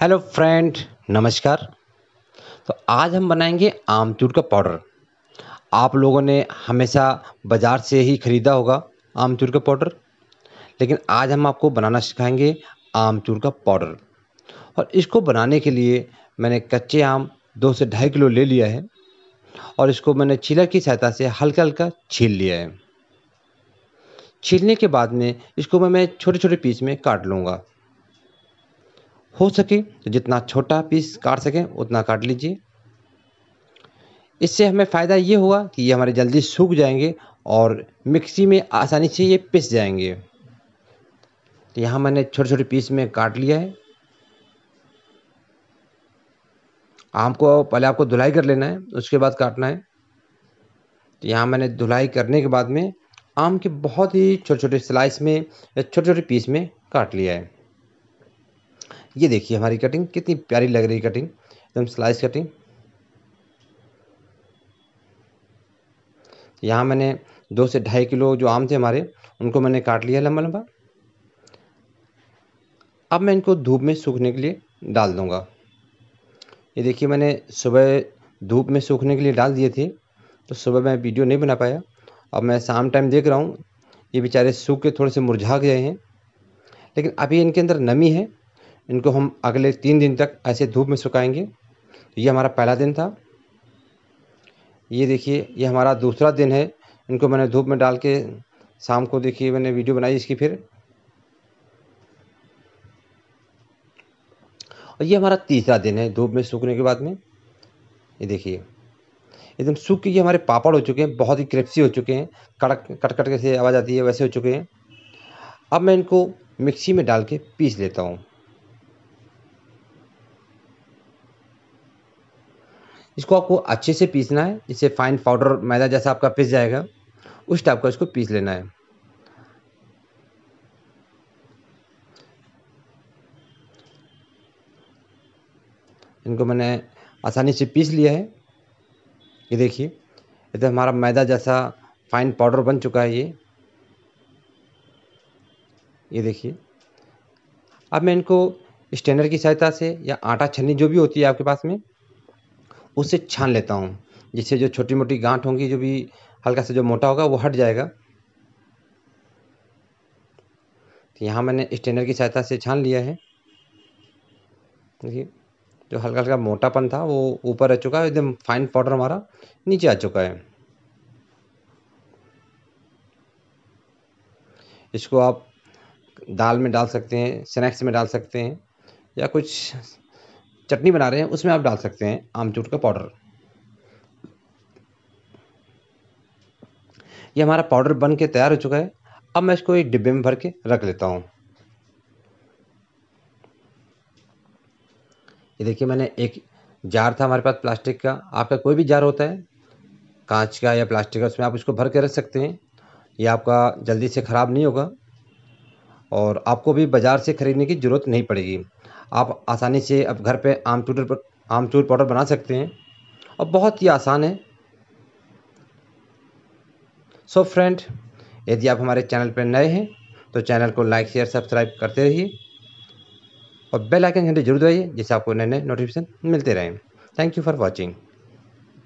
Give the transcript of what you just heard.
hello friend नमस्कार तो आज हम बनाएंगे आमचूर का पाउडर आप लोगों ने हमेशा बाज़ार से ही ख़रीदा होगा आमचूर का पाउडर लेकिन आज हम आपको बनाना सिखाएंगे आमचूर का पाउडर और इसको बनाने के लिए मैंने कच्चे आम दो से ढाई किलो ले लिया है और इसको मैंने छीलर की सहायता से हल्का हल्का छील लिया है छीलने के बाद में इसको मैं छोटे छोटे पीस में काट लूँगा हो सके तो जितना छोटा पीस काट सकें उतना काट लीजिए इससे हमें फ़ायदा ये हुआ कि ये हमारे जल्दी सूख जाएंगे और मिक्सी में आसानी से ये पिस जाएंगे तो यहाँ मैंने छोटे छोटे पीस में काट लिया है आम को पहले आपको धुलाई कर लेना है उसके बाद काटना है तो यहाँ मैंने धुलाई करने के बाद में आम के बहुत ही छोटे छोटे स्लाइस में या छोटे छोटे पीस में काट लिया है ये देखिए हमारी कटिंग कितनी प्यारी लग रही कटिंग एकदम स्लाइस कटिंग यहाँ मैंने दो से ढाई किलो जो आम थे हमारे उनको मैंने काट लिया लंबा लंबा अब मैं इनको धूप में सूखने के लिए डाल दूँगा ये देखिए मैंने सुबह धूप में सूखने के लिए डाल दिए थे तो सुबह मैं वीडियो नहीं बना पाया अब मैं शाम टाइम देख रहा हूँ ये बेचारे सूख के थोड़े से मुरझा गए हैं लेकिन अभी इनके अंदर नमी है इनको हम अगले तीन दिन तक ऐसे धूप में सुखाएंगे तो ये हमारा पहला दिन था ये देखिए ये हमारा दूसरा दिन है इनको मैंने धूप में डाल के शाम को देखिए मैंने वीडियो बनाई इसकी फिर और ये हमारा तीसरा दिन है धूप में सूखने के बाद में ये देखिए एकदम सूख के ये हमारे पापड़ हो चुके हैं बहुत ही क्रिप्सी हो चुके हैं कड़क कट कट के से आवाज़ आती है वैसे हो चुके हैं अब मैं इनको मिक्सी में डाल के पीस लेता हूँ इसको आपको अच्छे से पीसना है जिससे फाइन पाउडर मैदा जैसा आपका पीस जाएगा उस टाइप का इसको पीस लेना है इनको मैंने आसानी से पीस लिया है ये देखिए इधर तो हमारा मैदा जैसा फाइन पाउडर बन चुका है ये ये देखिए अब मैं इनको स्टैंडर की सहायता से या आटा छन्नी जो भी होती है आपके पास में उसे छान लेता हूँ जिससे जो छोटी मोटी गांठ होंगी जो भी हल्का सा जो मोटा होगा वो हट जाएगा तो यहाँ मैंने स्टेनर की सहायता से छान लिया है देखिए जो हल्का हल्का मोटापन था वो ऊपर आ चुका है एकदम फाइन पाउडर हमारा नीचे आ चुका है इसको आप दाल में डाल सकते हैं स्नैक्स में डाल सकते हैं या कुछ चटनी बना रहे हैं उसमें आप डाल सकते हैं आमचूर का पाउडर ये हमारा पाउडर बन के तैयार हो चुका है अब मैं इसको एक डिब्बे में भर के रख लेता हूँ ये देखिए मैंने एक जार था हमारे पास प्लास्टिक का आपका कोई भी जार होता है कांच का या प्लास्टिक का उसमें आप इसको भर के रख सकते हैं ये आपका जल्दी से ख़राब नहीं होगा और आपको भी बाज़ार से ख़रीदने की ज़रूरत नहीं पड़ेगी आप आसानी से अब घर पे आमचूर पर आमचूर पाउडर बना सकते हैं और बहुत ही आसान है सो so फ्रेंड यदि आप हमारे चैनल पर नए हैं तो चैनल को लाइक शेयर सब्सक्राइब करते रहिए और बेल आइकन घंटे जरूर दबाइए जिससे आपको नए नए नोटिफिकेशन मिलते रहें थैंक यू फॉर वॉचिंग